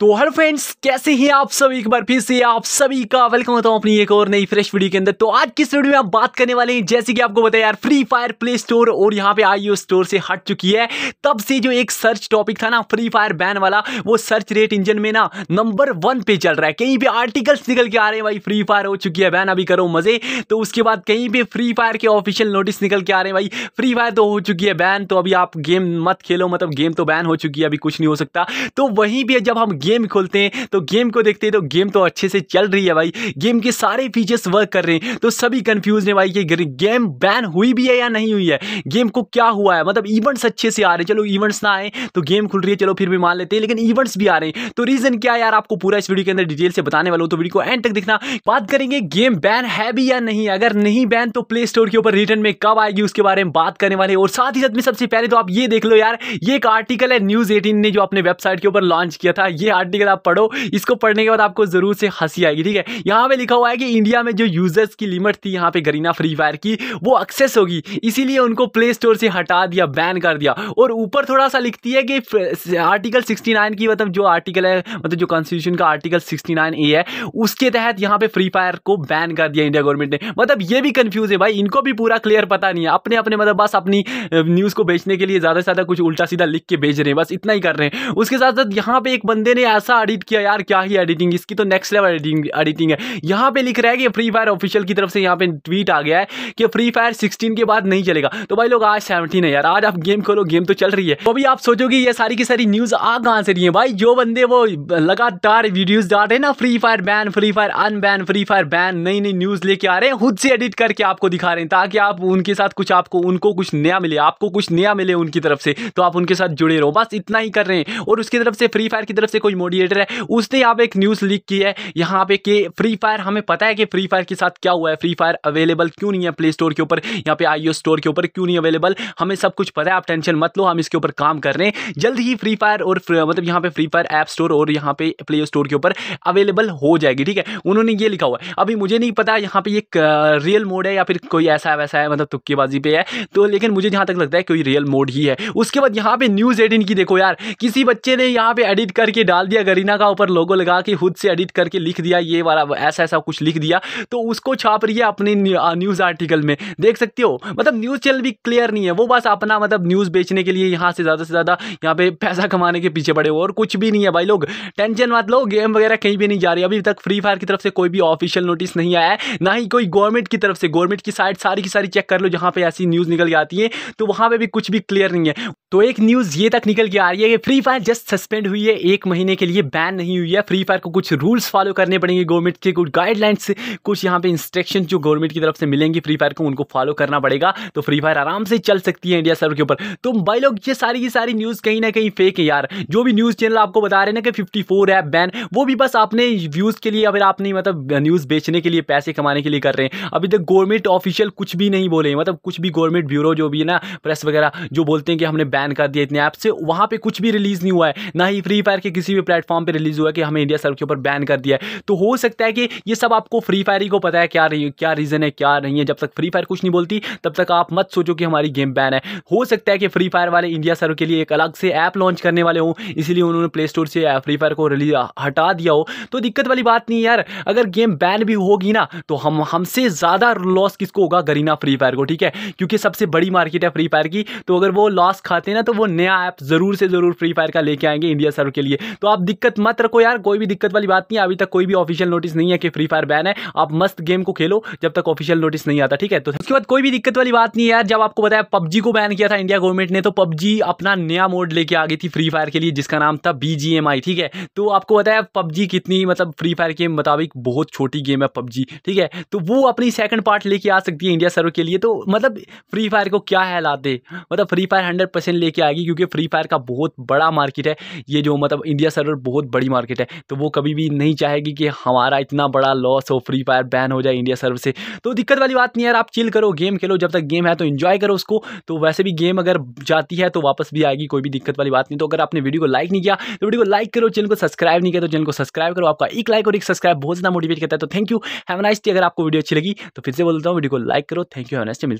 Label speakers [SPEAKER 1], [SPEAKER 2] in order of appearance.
[SPEAKER 1] तो hello friends कैसे हैं आप सभी एक बार फिर से आप सभी का वेलकम होता हूं अपनी एक और नई फ्रेश वीडियो के अंदर तो आज किस वीडियो में हम बात करने वाले हैं जैसे कि आपको बताया यार फ्री फायर प्ले स्टोर और यहाँ पे आईओ स्टोर से हट चुकी है तब से जो एक सर्च टॉपिक था ना फ्री फायर बैन वाला वो सर्च रेट इंजन में ना नंबर वन पे चल रहा है कहीं भी आर्टिकल्स निकल के आ रहे हैं भाई फ्री फायर हो चुकी है बैन अभी करो मजे तो उसके बाद कहीं पर फ्री फायर के ऑफिशियल नोटिस निकल के आ रहे हैं भाई फ्री फायर तो हो चुकी है बैन तो अभी आप गेम मत खेलो मतलब गेम तो बैन हो चुकी है अभी कुछ नहीं हो सकता तो वहीं पर जब हम गेम खोलते हैं तो गेम को देखते हैं तो गेम तो अच्छे से चल रही है भाई गेम के सारे फीचर्स वर्क कर रहे हैं तो सभी कंफ्यूज है भाई कि गेम बैन हुई भी है या नहीं हुई है गेम को क्या हुआ है मतलब इवेंट्स अच्छे से आ रहे हैं चलो इवेंट्स ना आए तो गेम खुल रही है चलो फिर भी मान लेते हैं लेकिन इवेंट्स भी आ रहे हैं तो रीज़न क्या यार आपको पूरा इस वीडियो के अंदर डिटेल से बताने वाला तो वीडियो को एंड तक देखना बात करेंगे गेम बैन है भी या नहीं अगर नहीं बैन तो प्ले स्टोर के ऊपर रिटर्न में कब आएगी उसके बारे में बात करने वाले और साथ ही साथ में सबसे पहले तो आप ये देख लो यार ये एक आर्टिकल है न्यूज़ एटीन ने जो अपने वेबसाइट के ऊपर लॉन्च किया था ये आर्टिकल आप पढ़ो इसको पढ़ने के बाद आपको ज़रूर से हंसी आएगी ठीक है यहाँ पे लिखा हुआ है कि इंडिया में जो यूज़र्स की लिमिट थी यहाँ पे गरीना फ्री फायर की वो एक्सेस होगी इसीलिए उनको प्ले स्टोर से हटा दिया बैन कर दिया और ऊपर थोड़ा सा लिखती है कि आर्टिकल सिक्सटी की मतलब जो आर्टिकल है मतलब जो कॉन्स्टिट्यूशन का आर्टिकल सिक्सटी ए है उसके तहत यहाँ पे फ्री फायर को बैन कर दिया इंडिया गवर्नमेंट ने मतलब ये भी कन्फ्यूज़ है भाई इनको भी पूरा क्लियर पता नहीं है अपने अपने मतलब बस अपनी न्यूज़ को बेचने के लिए ज़्यादा से ज़्यादा कुछ उल्टा सीधा लिख के बेच रहे हैं बस इतना ही कर रहे हैं उसके साथ साथ यहाँ पे एक बंदे ने ऐसा एडिट किया यार क्या ही एडिटिंग इसकी तो नेक्स्ट लेवल एडिटिंग एडिटिंग है यहाँ पे लिख रहा है कि फ्री फायर ऑफिशियल की तरफ से यहाँ पे ट्वीट आ गया है कि फ्री फायर सिक्सटीन के बाद नहीं चलेगा तो भाई लोग आज सेवनटीन है यार आज आप गेम खोलो गेम तो चल रही है तो अभी आप सोचोगे ये सारी की सारी न्यूज़ आ कहाँ से रही है भाई जो बंदे वो लगातार वीडियोज डाल रहे हैं ना free fire ban free fire unban free fire ban नई नई न्यूज़ लेके आ रहे हैं खुद से एडिट करके आपको दिखा रहे हैं ताकि आप उनके साथ कुछ आपको उनको कुछ नया मिले आपको कुछ नया मिले उनकी तरफ से तो आप उनके साथ जुड़े रहो बस इतना ही कर रहे हैं और उसकी तरफ से फ्री फायर की तरफ से कोई मोडिएटर है उसने यहाँ पे एक न्यूज़ लीक की है यहाँ पे कि फ्री फायर हमें पता है कि फ्री फायर के साथ क्या हुआ है फ्री फायर अवेलेबल क्यों नहीं है प्ले स्टोर के ऊपर यहाँ पे आईओ स्टोर के ऊपर क्यों नहीं अवेलेबल हमें सब कुछ पता है आप टेंशन मत लो हम इसके ऊपर काम कर रहे हैं जल्द ही फ्री फायर और मतलब यहाँ पे फ्री फायर ऐप स्टोर और यहाँ पे प्ले स्टोर के ऊपर अवेलेबल हो जाएगी ठीक है उन्होंने ये लिखा हुआ है अभी मुझे नहीं पता यहाँ पे ये रियल मोड है या फिर कोई ऐसा वैसा है मतलब तुक्केबाजी पे है तो लेकिन मुझे जहाँ तक लगता है कोई रियल मोड ही है उसके बाद यहाँ पे न्यूज़ एडिट की देखो यार किसी बच्चे ने यहाँ पे एडिट करके डाल डाल दिया गरीना का ऊपर लोगो लगा के खुद से एडिट करके लिख दिया ये वाला ऐसा ऐसा कुछ लिख दिया तो उसको छाप रही है अपने न्यूज़ आर्टिकल में देख सकते हो मतलब न्यूज़ चैनल भी क्लियर नहीं है वो बस अपना मतलब न्यूज़ बेचने के लिए यहाँ से ज़्यादा से ज़्यादा यहाँ पे पैसा कमाने के पीछे पड़े हो और कुछ भी नहीं है भाई लोग टेंशन मत लो गेम वगैरह कहीं भी नहीं जा रही अभी तक फ्री फायर की तरफ से कोई भी ऑफिशियल नोटिस नहीं आया है ना ही कोई गवर्नमेंट की तरफ से गवर्नमेंट की साइड सारी की सारी चेक कर लो जहां पे ऐसी न्यूज़ निकल जाती है तो वहां पर भी कुछ भी क्लियर नहीं है तो एक न्यूज़ ये तक निकल के आ रही है कि फ्री फायर जस्ट सस्पेंड हुई है एक महीने के लिए बैन नहीं हुई है फ्री फायर को कुछ रूल्स फॉलो करने पड़ेंगे गवर्नमेंट के कुछ गाइडलाइंस कुछ यहाँ पे इंस्ट्रक्शन जो गवर्नमेंट की तरफ से मिलेंगी फ्री फायर को उनको फॉलो करना पड़ेगा तो फ्री फायर आराम से चल सकती है इंडिया सर्वर के ऊपर तो भाई लोग ये सारी की सारी न्यूज़ कहीं ना कहीं फेक है यार जो भी न्यूज़ चैनल आपको बता रहे ना कि फिफ्टी ऐप बैन वो भी बस आपने व्यूज़ के लिए अगर आपने मतलब न्यूज़ बेचने के लिए पैसे कमाने के लिए कर रहे हैं अभी तक गवर्नमेंट ऑफिशियल कुछ भी नहीं बोले मतलब कुछ भी गवर्नमेंट ब्यूरो जो भी है ना प्रेस वगैरह जो बोलते हैं कि हमने बैन कर दिया इतने ऐप से वहाँ पर कुछ भी रिलीज़ नहीं हुआ है ना ही फ्री फायर के किसी भी प्लेटफॉर्म पर रिलीज़ हुआ है कि हमें इंडिया सर्व के ऊपर बैन कर दिया है तो हो सकता है कि ये सब आपको फ्री फायर ही को पता है क्या रही क्या रीज़न है क्या नहीं है जब तक फ्री फायर कुछ नहीं बोलती तब तक आप मत सोचो कि हमारी गेम बैन है हो सकता है कि फ्री फायर वाले इंडिया सर्व के लिए एक अलग से ऐप लॉन्च करने वाले हों इसलिए उन्होंने प्ले स्टोर से फ्री फायर को रिलीज हटा दिया हो तो दिक्कत वाली बात नहीं यार अगर गेम बैन भी होगी ना तो हम हमसे ज़्यादा लॉस किसको होगा गरीना फ्री फायर को ठीक है क्योंकि सबसे बड़ी मार्केट है फ्री फायर की तो अगर वो लॉस खाते हैं ना तो वो नया ऐप ज़रूर से ज़रूर फ्री फायर का लेके आएंगे इंडिया सर्व के लिए तो आप दिक्कत मत रखो यार कोई भी दिक्कत वाली बात नहीं अभी तक कोई भी ऑफिशियल नोटिस नहीं है कि फ्री फायर बैन है आप मस्त गेम को खेलो जब तक ऑफिशियल नोटिस नहीं आता ठीक है तो उसके बाद कोई भी दिक्कत वाली बात नहीं है यार जब आपको बताया पबजी को बैन किया था इंडिया गवर्नमेंट ने तो पबजी अपना नया मोड लेके आ गई थी फ्री फायर के लिए जिसका नाम था बीजीएमआई ठीक है तो आपको बताया पबजी कितनी मतलब फ्री फायर के मुताबिक बहुत छोटी गेम है पबजी ठीक है तो वो अपनी सेकंड पार्ट लेके आ सकती है इंडिया सर्व के लिए तो मतलब फ्री फायर को क्या है लाते मतलब फ्री फायर हंड्रेड परसेंट लेके आएगी क्योंकि फ्री फायर का बहुत बड़ा मार्केट है ये जो मतलब इंडिया सर्वर बहुत बड़ी मार्केट है तो वो कभी भी नहीं चाहेगी कि हमारा इतना बड़ा लॉस हो फ्री फायर बैन हो जाए इंडिया सर्वर से तो दिक्कत वाली बात नहीं यार आप चिल करो गेम खेलो जब तक गेम है तो इन्जॉय करो उसको तो वैसे भी गेम अगर जाती है तो वापस भी आएगी कोई भी दिक्कत वाली बात नहीं तो अगर आपने वीडियो को लाइक नहीं किया तो वीडियो को लाइक करो चैनल को सब्सक्राइब नहीं किया तो चैनल को सब्सक्राइब करो आपका एक लाइक और एक सब्सक्राइब बहुत ज़्यादा मोटिवेट करता है तो थैंक यू हैव नाइस अगर आपको वीडियो अच्छी लगी तो फिर से बोलता हूँ वीडियो को लाइक करो थैंक यू हैव नाइस